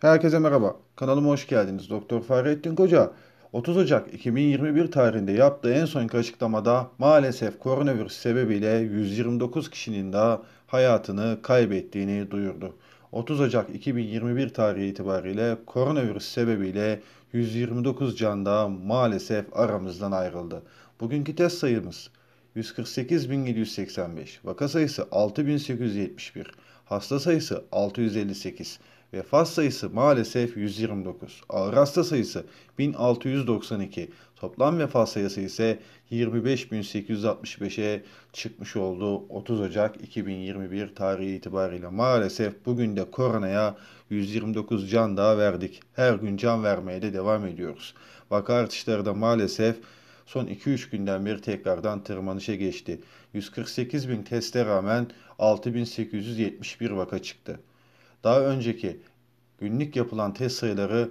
Herkese merhaba. Kanalıma hoş geldiniz. Doktor Fahrettin Koca 30 Ocak 2021 tarihinde yaptığı en son açıklamada maalesef koronavirüs sebebiyle 129 kişinin daha hayatını kaybettiğini duyurdu. 30 Ocak 2021 tarihi itibariyle koronavirüs sebebiyle 129 can daha maalesef aramızdan ayrıldı. Bugünkü test sayımız 148.785, vaka sayısı 6.871, hasta sayısı 658, Vefat sayısı maalesef 129. Ağır hasta sayısı 1692. Toplam vefat sayısı ise 25.865'e çıkmış oldu. 30 Ocak 2021 tarihi itibariyle maalesef bugün de koronaya 129 can daha verdik. Her gün can vermeye de devam ediyoruz. Vaka artışları da maalesef son 2-3 günden beri tekrardan tırmanışa geçti. 148 bin teste rağmen 6871 vaka çıktı. Daha önceki günlük yapılan test sayıları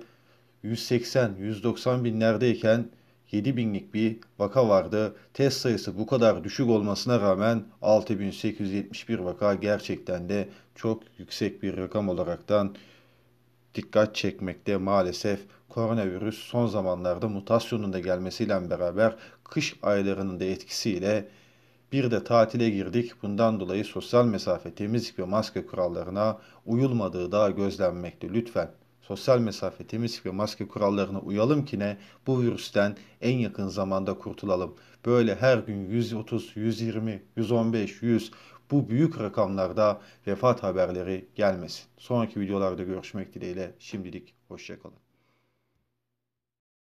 180-190 binlerdeyken 7 binlik bir vaka vardı. Test sayısı bu kadar düşük olmasına rağmen 6871 vaka gerçekten de çok yüksek bir rakam olaraktan dikkat çekmekte maalesef koronavirüs son zamanlarda mutasyonun da gelmesiyle beraber kış aylarının da etkisiyle bir de tatile girdik. Bundan dolayı sosyal mesafe, temizlik ve maske kurallarına uyulmadığı da gözlenmekte. Lütfen sosyal mesafe, temizlik ve maske kurallarına uyalım ki ne bu virüsten en yakın zamanda kurtulalım. Böyle her gün 130, 120, 115, 100 bu büyük rakamlarda vefat haberleri gelmesin. Sonraki videolarda görüşmek dileğiyle şimdilik hoşçakalın.